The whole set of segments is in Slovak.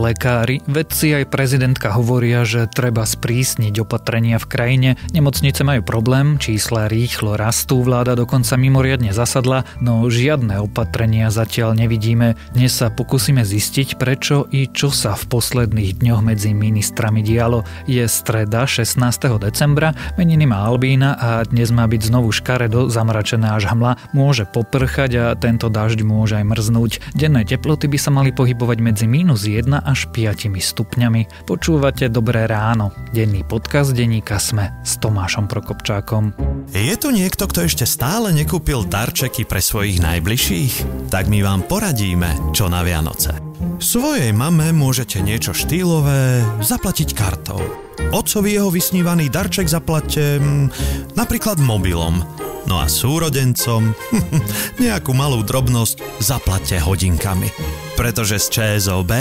lekári, vedci aj prezidentka hovoria, že treba sprísniť opatrenia v krajine. Nemocnice majú problém, čísla rýchlo rastú, vláda dokonca mimoriadne zasadla, no žiadne opatrenia zatiaľ nevidíme. Dnes sa pokúsime zistiť, prečo i čo sa v posledných dňoch medzi ministrami dialo. Je streda 16. decembra, meniny má Albína a dnes má byť znovu škaredo, zamračená až hmla, môže poprchať a tento dažď môže aj mrznúť. Denné teploty by sa mali pohybovať medzi minus 1 a až 5 stupňami. Počúvate Dobré ráno, denný podcast denníka Sme s Tomášom Prokopčákom. Je tu niekto, kto ešte stále nekúpil darčeky pre svojich najbližších? Tak my vám poradíme, čo na Vianoce. Svojej mame môžete niečo štýlové zaplatiť kartou. Otcovi jeho vysnívaný darček zaplatte mm, napríklad mobilom No a súrodencom nejakú malú drobnosť zaplate hodinkami. Pretože z ČSOB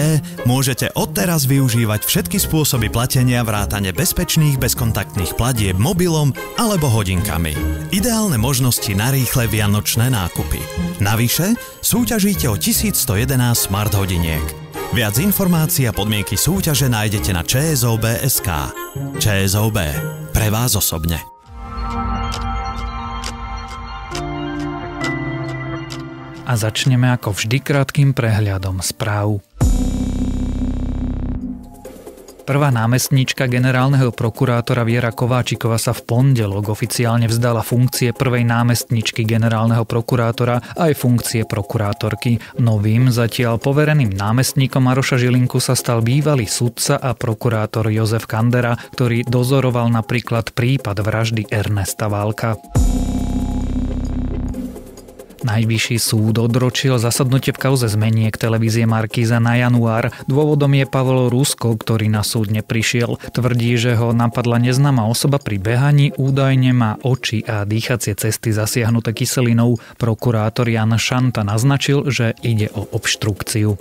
môžete odteraz využívať všetky spôsoby platenia vrátane bezpečných bezkontaktných platieb mobilom alebo hodinkami. Ideálne možnosti na rýchle vianočné nákupy. Navyše súťažíte o 1111 smart hodiniek. Viac informácií a podmienky súťaže nájdete na ČSOB.sk. ČSOB. Pre vás osobne. a začneme ako vždy krátkým prehľadom správ. Prvá námestníčka generálneho prokurátora Viera Kováčikova sa v pondelok oficiálne vzdala funkcie prvej námestničky generálneho prokurátora aj funkcie prokurátorky. Novým, zatiaľ povereným námestníkom Maroša Žilinku sa stal bývalý sudca a prokurátor Jozef Kandera, ktorý dozoroval napríklad prípad vraždy Ernesta Válka. Najvyšší súd odročil zasadnutie v kauze zmeniek televízie Markíza na január. Dôvodom je Pavol Rusko, ktorý na súd neprišiel. Tvrdí, že ho napadla neznáma osoba pri behaní, údajne má oči a dýchacie cesty zasiahnuté kyselinou. Prokurátor Jan Šanta naznačil, že ide o obštrukciu.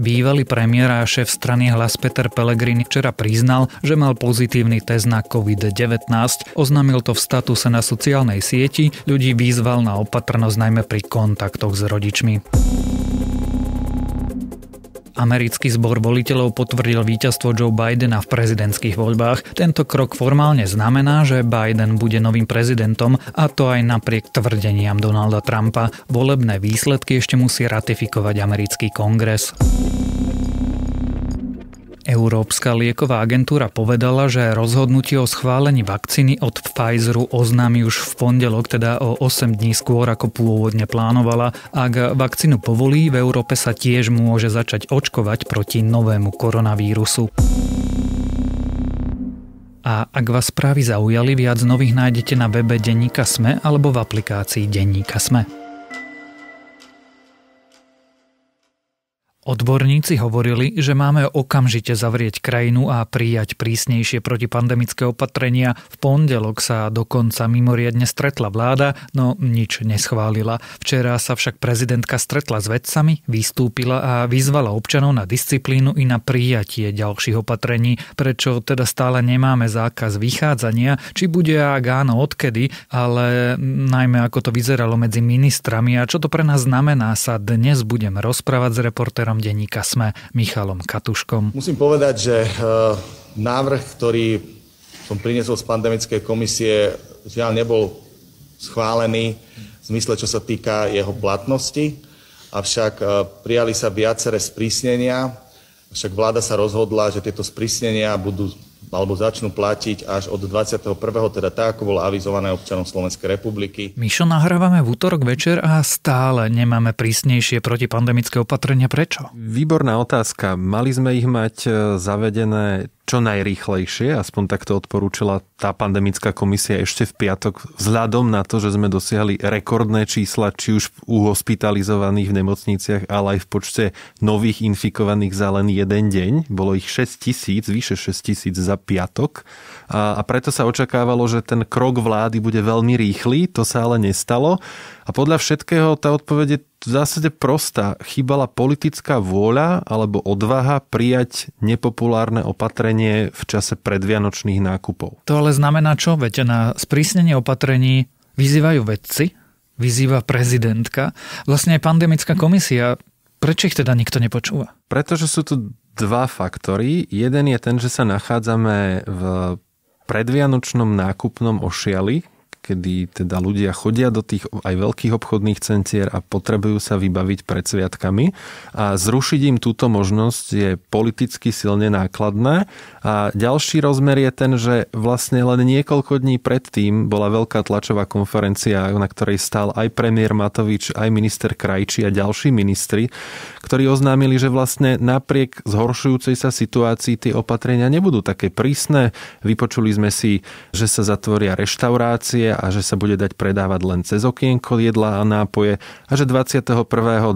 Bývalý premiér a šéf strany hlas Peter Pellegrini včera priznal, že mal pozitívny test na COVID-19. Oznámil to v statuse na sociálnej sieti, ľudí vyzval na opatrnosť najmä pri kontaktoch s rodičmi. Americký zbor voliteľov potvrdil víťazstvo Joe Bidena v prezidentských voľbách. Tento krok formálne znamená, že Biden bude novým prezidentom a to aj napriek tvrdeniam Donalda Trumpa. Volebné výsledky ešte musí ratifikovať americký kongres. Európska lieková agentúra povedala, že rozhodnutie o schválení vakcíny od Pfizeru oznámi už v pondelok, teda o 8 dní skôr ako pôvodne plánovala. Ak vakcínu povolí, v Európe sa tiež môže začať očkovať proti novému koronavírusu. A ak vás správy zaujali, viac nových nájdete na webe Denníka Sme alebo v aplikácii Denníka Sme. Odborníci hovorili, že máme okamžite zavrieť krajinu a prijať prísnejšie protipandemické opatrenia. V pondelok sa dokonca mimoriadne stretla vláda, no nič neschválila. Včera sa však prezidentka stretla s vedcami, vystúpila a vyzvala občanov na disciplínu i na prijatie ďalších opatrení, prečo teda stále nemáme zákaz vychádzania, či bude ak áno odkedy, ale najmä ako to vyzeralo medzi ministrami a čo to pre nás znamená sa dnes budem rozprávať s reportérom denníka SME Michalom Katuškom. Musím povedať, že e, návrh, ktorý som priniesol z pandemickej komisie, žiaľ nebol schválený v zmysle, čo sa týka jeho platnosti, avšak e, prijali sa viaceré sprísnenia, však vláda sa rozhodla, že tieto sprísnenia budú alebo začnú platiť až od 21. teda tak, ako bolo avizované občanom Slovenskej republiky. Mišo, nahrávame v útorok večer a stále nemáme prísnejšie protipandemické opatrenia. Prečo? Výborná otázka. Mali sme ich mať eh, zavedené čo najrýchlejšie, aspoň takto odporúčala tá pandemická komisia ešte v piatok, vzhľadom na to, že sme dosiahli rekordné čísla, či už u hospitalizovaných v nemocniciach, ale aj v počte nových infikovaných za len jeden deň. Bolo ich 6 tisíc, vyše 6 tisíc za piatok a, a preto sa očakávalo, že ten krok vlády bude veľmi rýchly, to sa ale nestalo. A podľa všetkého tá odpoveď je v zásade prostá. Chýbala politická vôľa alebo odvaha prijať nepopulárne opatrenie v čase predvianočných nákupov. To ale znamená čo? Veď na sprísnenie opatrení vyzývajú vedci, vyzýva prezidentka, vlastne aj pandemická komisia. Prečo ich teda nikto nepočúva? Pretože sú tu dva faktory. Jeden je ten, že sa nachádzame v predvianočnom nákupnom ošiali, kedy teda ľudia chodia do tých aj veľkých obchodných centier a potrebujú sa vybaviť pred sviatkami a zrušiť im túto možnosť je politicky silne nákladné a ďalší rozmer je ten, že vlastne len niekoľko dní predtým bola veľká tlačová konferencia, na ktorej stál aj premiér Matovič, aj minister Krajči a ďalší ministri, ktorí oznámili, že vlastne napriek zhoršujúcej sa situácii tie opatrenia nebudú také prísne. Vypočuli sme si, že sa zatvoria reštaurácie, a že sa bude dať predávať len cez okienko jedla a nápoje a že 21.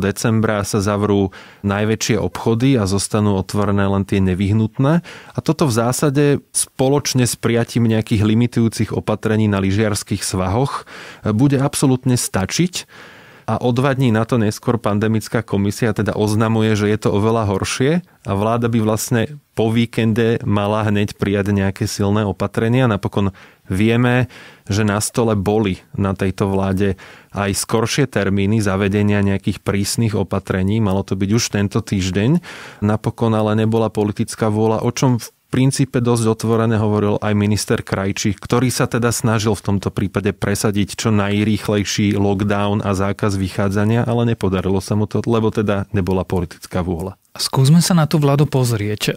decembra sa zavrú najväčšie obchody a zostanú otvorené len tie nevyhnutné. A toto v zásade spoločne s prijatím nejakých limitujúcich opatrení na lyžiarských svahoch bude absolútne stačiť a o dva dní na to neskôr pandemická komisia teda oznamuje, že je to oveľa horšie a vláda by vlastne po víkende mala hneď prijať nejaké silné opatrenia. Napokon vieme, že na stole boli na tejto vláde aj skoršie termíny zavedenia nejakých prísnych opatrení. Malo to byť už tento týždeň. Napokon ale nebola politická vôľa, o čom v princípe dosť otvorene hovoril aj minister Krajčí, ktorý sa teda snažil v tomto prípade presadiť čo najrýchlejší lockdown a zákaz vychádzania, ale nepodarilo sa mu to, lebo teda nebola politická vôľa. Skúsme sa na tú vládu pozrieť.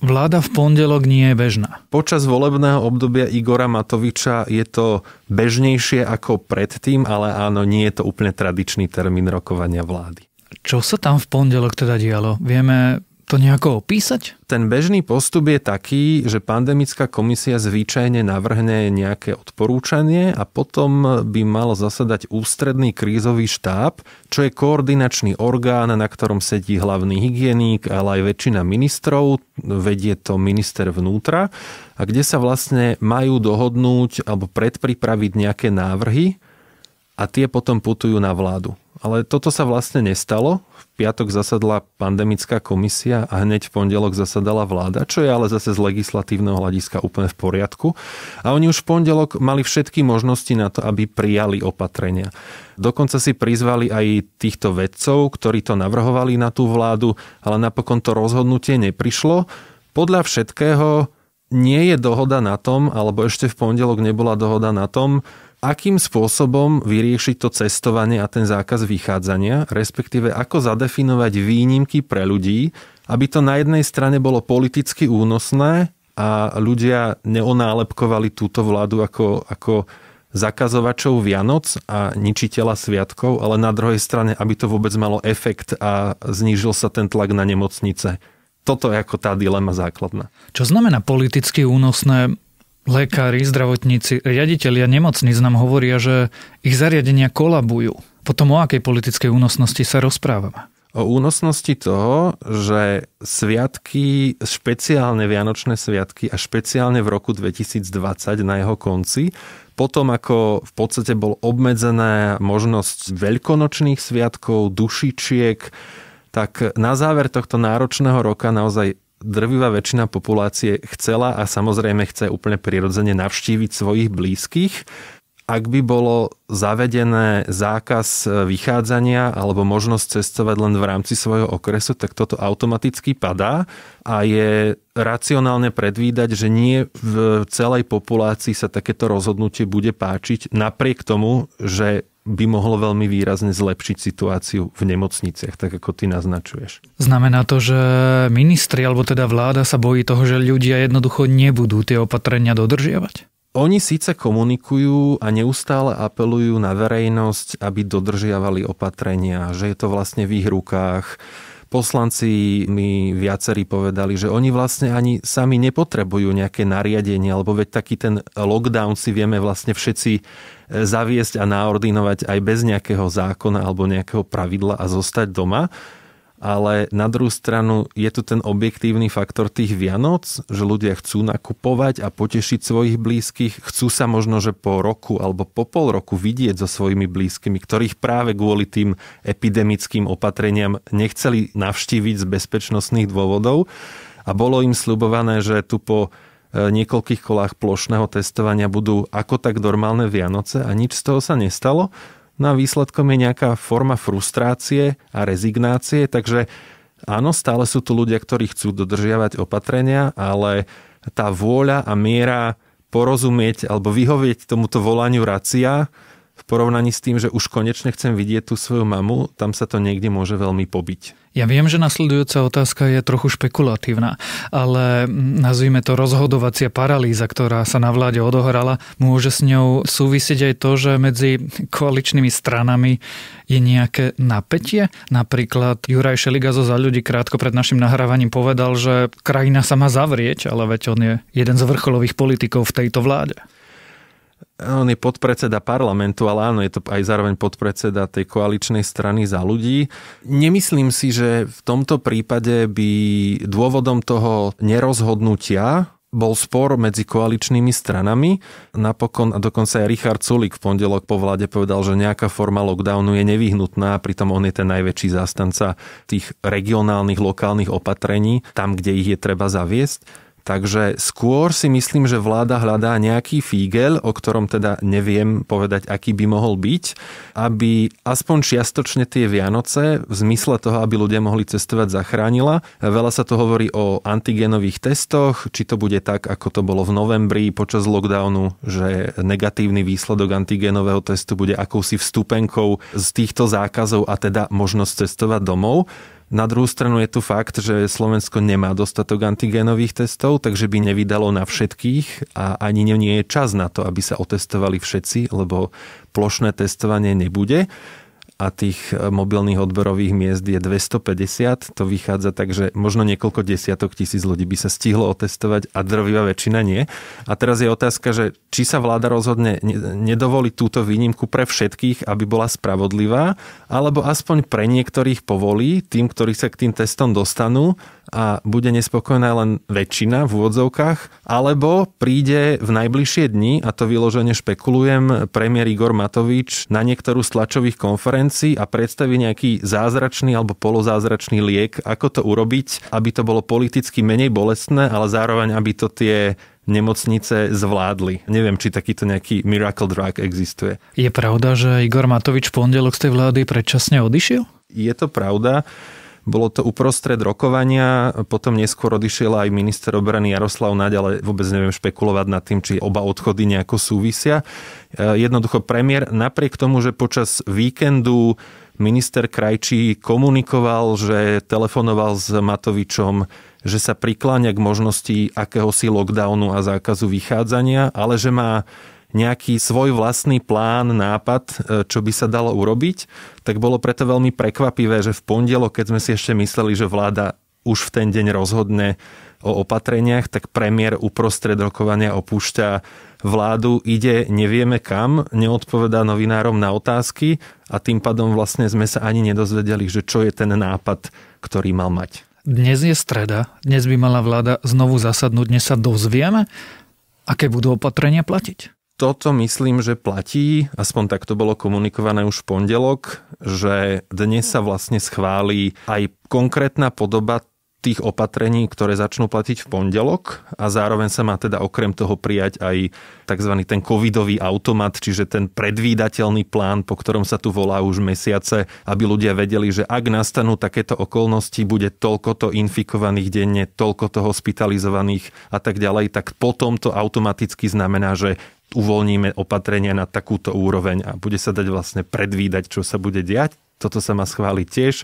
Vláda v pondelok nie je bežná. Počas volebného obdobia Igora Matoviča je to bežnejšie ako predtým, ale áno, nie je to úplne tradičný termín rokovania vlády. Čo sa tam v pondelok teda dialo? Vieme to nejako opísať? Ten bežný postup je taký, že pandemická komisia zvyčajne navrhne nejaké odporúčanie a potom by mal zasadať ústredný krízový štáb, čo je koordinačný orgán, na ktorom sedí hlavný hygieník, ale aj väčšina ministrov, vedie to minister vnútra, a kde sa vlastne majú dohodnúť alebo predpripraviť nejaké návrhy a tie potom putujú na vládu. Ale toto sa vlastne nestalo. V piatok zasadla pandemická komisia a hneď v pondelok zasadala vláda, čo je ale zase z legislatívneho hľadiska úplne v poriadku. A oni už v pondelok mali všetky možnosti na to, aby prijali opatrenia. Dokonca si prizvali aj týchto vedcov, ktorí to navrhovali na tú vládu, ale napokon to rozhodnutie neprišlo. Podľa všetkého nie je dohoda na tom, alebo ešte v pondelok nebola dohoda na tom, akým spôsobom vyriešiť to cestovanie a ten zákaz vychádzania, respektíve ako zadefinovať výnimky pre ľudí, aby to na jednej strane bolo politicky únosné a ľudia neonálepkovali túto vládu ako, ako zakazovačov Vianoc a ničiteľa sviatkov, ale na druhej strane, aby to vôbec malo efekt a znížil sa ten tlak na nemocnice. Toto je ako tá dilema základná. Čo znamená politicky únosné? lekári, zdravotníci, riaditeľia nemocní nám hovoria, že ich zariadenia kolabujú. Potom o akej politickej únosnosti sa rozprávame? O únosnosti toho, že sviatky, špeciálne Vianočné sviatky a špeciálne v roku 2020 na jeho konci, potom ako v podstate bol obmedzená možnosť veľkonočných sviatkov, dušičiek, tak na záver tohto náročného roka naozaj drvivá väčšina populácie chcela a samozrejme chce úplne prirodzene navštíviť svojich blízkych, ak by bolo zavedené zákaz e, vychádzania alebo možnosť cestovať len v rámci svojho okresu, tak toto automaticky padá a je racionálne predvídať, že nie v celej populácii sa takéto rozhodnutie bude páčiť napriek tomu, že by mohlo veľmi výrazne zlepšiť situáciu v nemocniciach, tak ako ty naznačuješ. Znamená to, že ministri alebo teda vláda sa bojí toho, že ľudia jednoducho nebudú tie opatrenia dodržiavať? Oni síce komunikujú a neustále apelujú na verejnosť, aby dodržiavali opatrenia, že je to vlastne v ich rukách. Poslanci mi viacerí povedali, že oni vlastne ani sami nepotrebujú nejaké nariadenie, alebo veď taký ten lockdown si vieme vlastne všetci e, zaviesť a naordinovať aj bez nejakého zákona alebo nejakého pravidla a zostať doma ale na druhú stranu je tu ten objektívny faktor tých Vianoc, že ľudia chcú nakupovať a potešiť svojich blízkych, chcú sa možno, že po roku alebo po pol roku vidieť so svojimi blízkymi, ktorých práve kvôli tým epidemickým opatreniam nechceli navštíviť z bezpečnostných dôvodov a bolo im slubované, že tu po e, niekoľkých kolách plošného testovania budú ako tak normálne Vianoce a nič z toho sa nestalo No a výsledkom je nejaká forma frustrácie a rezignácie, takže áno, stále sú tu ľudia, ktorí chcú dodržiavať opatrenia, ale tá vôľa a miera porozumieť alebo vyhovieť tomuto volaniu racia v porovnaní s tým, že už konečne chcem vidieť tú svoju mamu, tam sa to niekde môže veľmi pobiť. Ja viem, že nasledujúca otázka je trochu špekulatívna, ale nazvime to rozhodovacia paralýza, ktorá sa na vláde odohrala. Môže s ňou súvisieť aj to, že medzi koaličnými stranami je nejaké napätie. Napríklad Juraj Šeligazo za ľudí krátko pred našim nahrávaním povedal, že krajina sa má zavrieť, ale veď on je jeden z vrcholových politikov v tejto vláde on je podpredseda parlamentu, ale áno, je to aj zároveň podpredseda tej koaličnej strany za ľudí. Nemyslím si, že v tomto prípade by dôvodom toho nerozhodnutia bol spor medzi koaličnými stranami. Napokon, a dokonca aj Richard Sulik v pondelok po vláde povedal, že nejaká forma lockdownu je nevyhnutná, pritom on je ten najväčší zástanca tých regionálnych, lokálnych opatrení, tam, kde ich je treba zaviesť. Takže skôr si myslím, že vláda hľadá nejaký fígel, o ktorom teda neviem povedať, aký by mohol byť, aby aspoň čiastočne tie Vianoce v zmysle toho, aby ľudia mohli cestovať, zachránila. Veľa sa to hovorí o antigenových testoch, či to bude tak, ako to bolo v novembri počas lockdownu, že negatívny výsledok antigenového testu bude akousi vstupenkou z týchto zákazov a teda možnosť cestovať domov. Na druhú stranu je tu fakt, že Slovensko nemá dostatok antigénových testov, takže by nevydalo na všetkých a ani nie je čas na to, aby sa otestovali všetci, lebo plošné testovanie nebude a tých e, mobilných odberových miest je 250. To vychádza tak, že možno niekoľko desiatok tisíc ľudí by sa stihlo otestovať a drvivá väčšina nie. A teraz je otázka, že či sa vláda rozhodne nedovoliť túto výnimku pre všetkých, aby bola spravodlivá, alebo aspoň pre niektorých povolí, tým, ktorí sa k tým testom dostanú a bude nespokojná len väčšina v úvodzovkách, alebo príde v najbližšie dni, a to vyložene špekulujem, premiér Igor Matovič na niektorú z tlačových konferencií konferencii a predstaví nejaký zázračný alebo polozázračný liek, ako to urobiť, aby to bolo politicky menej bolestné, ale zároveň, aby to tie nemocnice zvládli. Neviem, či takýto nejaký miracle drug existuje. Je pravda, že Igor Matovič v pondelok z tej vlády predčasne odišiel? Je to pravda. Bolo to uprostred rokovania, potom neskôr odišiel aj minister obrany Jaroslav Naď, ale vôbec neviem špekulovať nad tým, či oba odchody nejako súvisia. E, jednoducho premiér napriek tomu, že počas víkendu minister Krajčí komunikoval, že telefonoval s Matovičom, že sa prikláňa k možnosti akéhosi lockdownu a zákazu vychádzania, ale že má nejaký svoj vlastný plán, nápad, e, čo by sa dalo urobiť, tak bolo preto veľmi prekvapivé, že v pondelok, keď sme si ešte mysleli, že vláda už v ten deň rozhodne o opatreniach, tak premiér uprostred rokovania opúšťa vládu, ide nevieme kam, neodpovedá novinárom na otázky a tým pádom vlastne sme sa ani nedozvedeli, že čo je ten nápad, ktorý mal mať. Dnes je streda, dnes by mala vláda znovu zasadnúť, dnes sa dozvieme, aké budú opatrenia platiť toto myslím, že platí, aspoň tak to bolo komunikované už v pondelok, že dnes sa vlastne schválí aj konkrétna podoba tých opatrení, ktoré začnú platiť v pondelok a zároveň sa má teda okrem toho prijať aj tzv. ten covidový automat, čiže ten predvídateľný plán, po ktorom sa tu volá už mesiace, aby ľudia vedeli, že ak nastanú takéto okolnosti, bude toľko to infikovaných denne, toľko to hospitalizovaných a tak ďalej, tak potom to automaticky znamená, že uvoľníme opatrenia na takúto úroveň a bude sa dať vlastne predvídať, čo sa bude diať. Toto sa má schváliť tiež.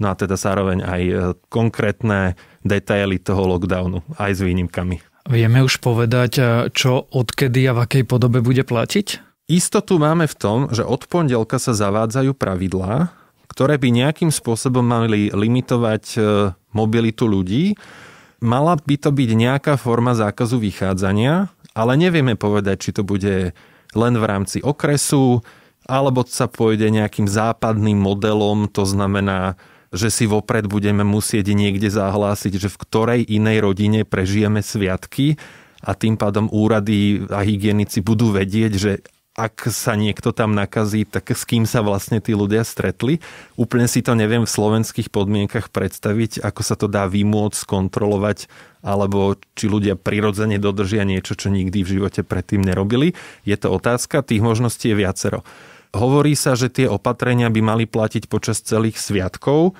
No a teda zároveň aj e, konkrétne detaily toho lockdownu, aj s výnimkami. Vieme už povedať, e, čo odkedy a v akej podobe bude platiť? Istotu máme v tom, že od pondelka sa zavádzajú pravidlá, ktoré by nejakým spôsobom mali limitovať e, mobilitu ľudí. Mala by to byť nejaká forma zákazu vychádzania, ale nevieme povedať, či to bude len v rámci okresu, alebo sa pôjde nejakým západným modelom, to znamená, že si vopred budeme musieť niekde zahlásiť, že v ktorej inej rodine prežijeme sviatky a tým pádom úrady a hygienici budú vedieť, že ak sa niekto tam nakazí, tak s kým sa vlastne tí ľudia stretli. Úplne si to neviem v slovenských podmienkach predstaviť, ako sa to dá vymôcť, kontrolovať, alebo či ľudia prirodzene dodržia niečo, čo nikdy v živote predtým nerobili. Je to otázka, tých možností je viacero. Hovorí sa, že tie opatrenia by mali platiť počas celých sviatkov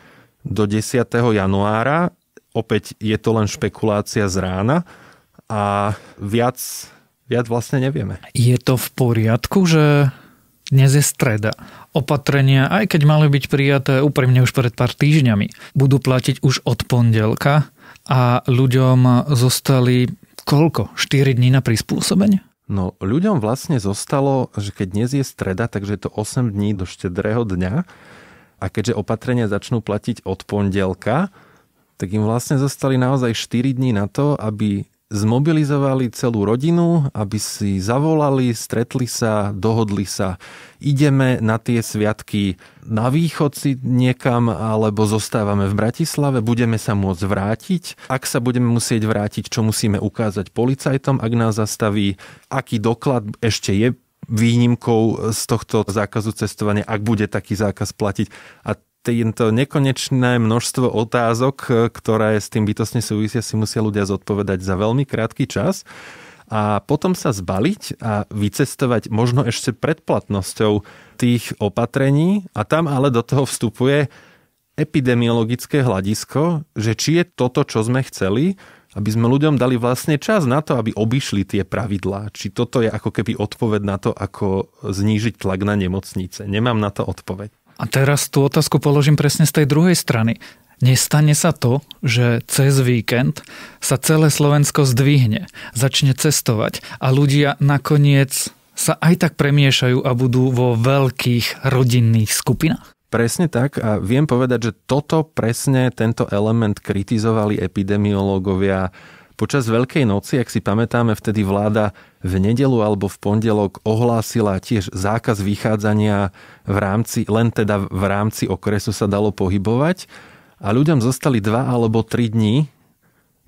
do 10. januára. Opäť je to len špekulácia z rána a viac viac vlastne nevieme. Je to v poriadku, že dnes je streda. Opatrenia, aj keď mali byť prijaté úprimne už pred pár týždňami, budú platiť už od pondelka a ľuďom zostali koľko? 4 dní na prispôsobenie? No, ľuďom vlastne zostalo, že keď dnes je streda, takže je to 8 dní do štedrého dňa a keďže opatrenia začnú platiť od pondelka, tak im vlastne zostali naozaj 4 dní na to, aby zmobilizovali celú rodinu, aby si zavolali, stretli sa, dohodli sa. Ideme na tie sviatky na východ si niekam, alebo zostávame v Bratislave, budeme sa môcť vrátiť. Ak sa budeme musieť vrátiť, čo musíme ukázať policajtom, ak nás zastaví, aký doklad ešte je výnimkou z tohto zákazu cestovania, ak bude taký zákaz platiť. A tento nekonečné množstvo otázok, e, ktoré s tým bytostne súvisia, si musia ľudia zodpovedať za veľmi krátky čas a potom sa zbaliť a vycestovať možno ešte predplatnosťou tých opatrení a tam ale do toho vstupuje epidemiologické hľadisko, že či je toto, čo sme chceli, aby sme ľuďom dali vlastne čas na to, aby obišli tie pravidlá. Či toto je ako keby odpoveď na to, ako znížiť tlak na nemocnice. Nemám na to odpoveď. A teraz tú otázku položím presne z tej druhej strany. Nestane sa to, že cez víkend sa celé Slovensko zdvihne, začne cestovať a ľudia nakoniec sa aj tak premiešajú a budú vo veľkých rodinných skupinách? Presne tak a viem povedať, že toto presne tento element kritizovali epidemiológovia počas Veľkej noci, ak si pamätáme, vtedy vláda v nedelu alebo v pondelok ohlásila tiež zákaz vychádzania v rámci, len teda v rámci okresu sa dalo pohybovať a ľuďom zostali dva alebo tri dní,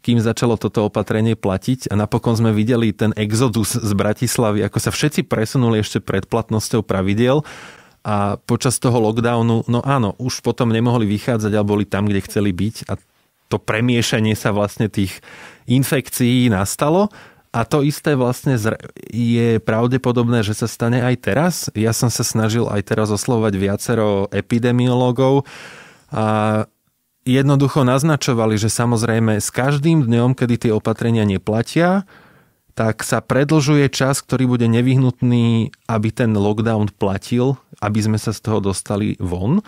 kým začalo toto opatrenie platiť a napokon sme videli ten exodus z Bratislavy, ako sa všetci presunuli ešte pred platnosťou pravidel a počas toho lockdownu, no áno, už potom nemohli vychádzať, alebo boli tam, kde chceli byť a to premiešanie sa vlastne tých infekcií nastalo a to isté vlastne je pravdepodobné, že sa stane aj teraz. Ja som sa snažil aj teraz oslovať viacero epidemiológov a jednoducho naznačovali, že samozrejme s každým dňom, kedy tie opatrenia neplatia, tak sa predlžuje čas, ktorý bude nevyhnutný, aby ten lockdown platil, aby sme sa z toho dostali von.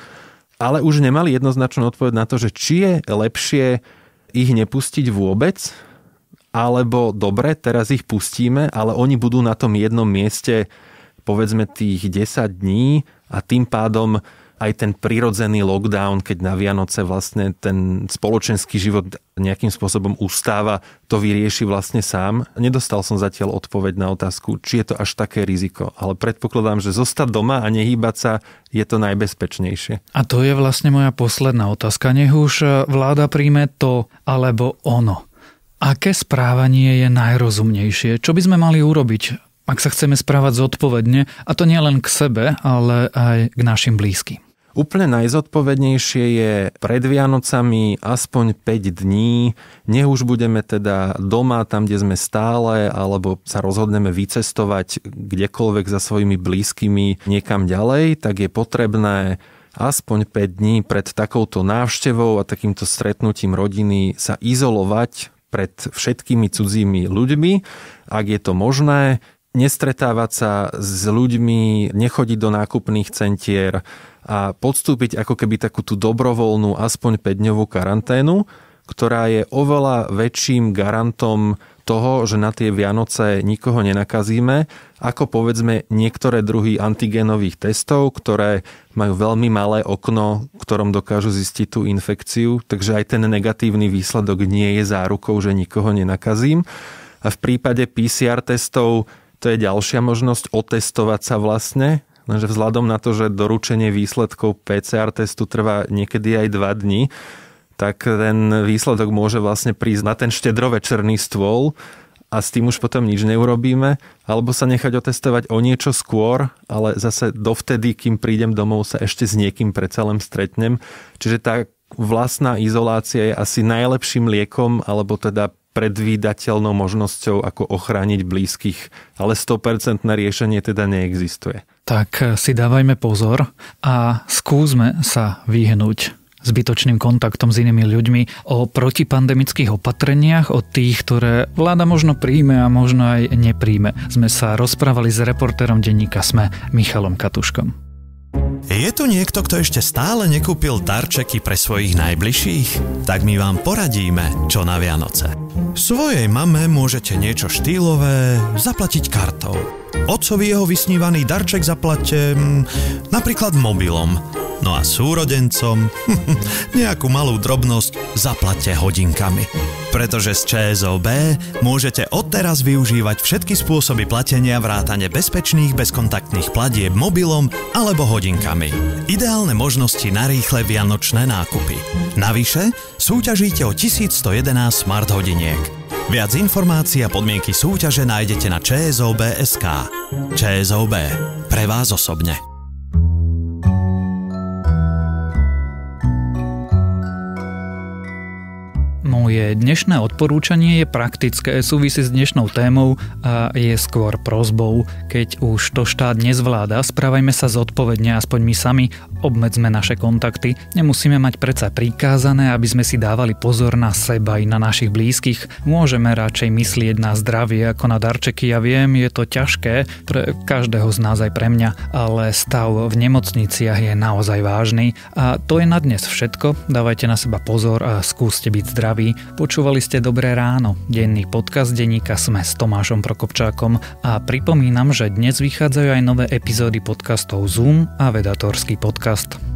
Ale už nemali jednoznačnú odpoveď na to, že či je lepšie ich nepustiť vôbec, alebo dobre, teraz ich pustíme, ale oni budú na tom jednom mieste povedzme tých 10 dní a tým pádom aj ten prirodzený lockdown, keď na Vianoce vlastne ten spoločenský život nejakým spôsobom ustáva, to vyrieši vlastne sám. Nedostal som zatiaľ odpoveď na otázku, či je to až také riziko, ale predpokladám, že zostať doma a nehýbať sa je to najbezpečnejšie. A to je vlastne moja posledná otázka. Nech už eh, vláda príjme to alebo ono aké správanie je najrozumnejšie? Čo by sme mali urobiť, ak sa chceme správať zodpovedne, a to nie len k sebe, ale aj k našim blízkym? Úplne najzodpovednejšie je pred Vianocami aspoň 5 dní. Nech už budeme teda doma, tam, kde sme stále, alebo sa rozhodneme vycestovať kdekoľvek za svojimi blízkymi niekam ďalej, tak je potrebné aspoň 5 dní pred takouto návštevou a takýmto stretnutím rodiny sa izolovať pred všetkými cudzími ľuďmi, ak je to možné, nestretávať sa s ľuďmi, nechodiť do nákupných centier a podstúpiť ako keby takú tú dobrovoľnú aspoň 5-dňovú karanténu, ktorá je oveľa väčším garantom toho, že na tie Vianoce nikoho nenakazíme, ako povedzme niektoré druhy antigénových testov, ktoré majú veľmi malé okno, ktorom dokážu zistiť tú infekciu, takže aj ten negatívny výsledok nie je zárukou, že nikoho nenakazím. A v prípade PCR testov to je ďalšia možnosť otestovať sa vlastne, lenže vzhľadom na to, že doručenie výsledkov PCR testu trvá niekedy aj 2 dní, tak ten výsledok môže vlastne prísť na ten štedrovečerný stôl, a s tým už potom nič neurobíme, alebo sa nechať otestovať o niečo skôr, ale zase dovtedy, kým prídem domov, sa ešte s niekým pre celým stretnem. Čiže tá vlastná izolácia je asi najlepším liekom, alebo teda predvídateľnou možnosťou, ako ochrániť blízkych, ale 100% riešenie teda neexistuje. Tak si dávajme pozor a skúsme sa vyhnúť zbytočným kontaktom s inými ľuďmi, o protipandemických opatreniach, o tých, ktoré vláda možno príjme a možno aj nepríjme. Sme sa rozprávali s reportérom denníka SME Michalom Katuškom. Je tu niekto, kto ešte stále nekúpil darčeky pre svojich najbližších? Tak my vám poradíme, čo na Vianoce. Svojej mame môžete niečo štýlové zaplatiť kartou. Otcovi jeho vysnívaný darček zaplate napríklad mobilom. No a súrodencom nejakú malú drobnosť zaplate hodinkami. Pretože z ČSOB môžete odteraz využívať všetky spôsoby platenia vrátane bezpečných bezkontaktných platieb mobilom alebo hodinkami zľavkami. Ideálne možnosti na rýchle vianočné nákupy. Navyše súťažíte o 1111 smart hodiniek. Viac informácií a podmienky súťaže nájdete na čsob.sk. ČSOB. Pre vás osobne. moje dnešné odporúčanie je praktické, súvisí s dnešnou témou a je skôr prozbou. Keď už to štát nezvláda, správajme sa zodpovedne, aspoň my sami, obmedzme naše kontakty. Nemusíme mať predsa prikázané, aby sme si dávali pozor na seba i na našich blízkych. Môžeme radšej myslieť na zdravie ako na darčeky. Ja viem, je to ťažké pre každého z nás aj pre mňa, ale stav v nemocniciach je naozaj vážny. A to je na dnes všetko. Dávajte na seba pozor a skúste byť zdraví. Počúvali ste Dobré ráno, denný podcast denníka Sme s Tomášom Prokopčákom a pripomínam, že dnes vychádzajú aj nové epizódy podcastov Zoom a Vedatorský podcast.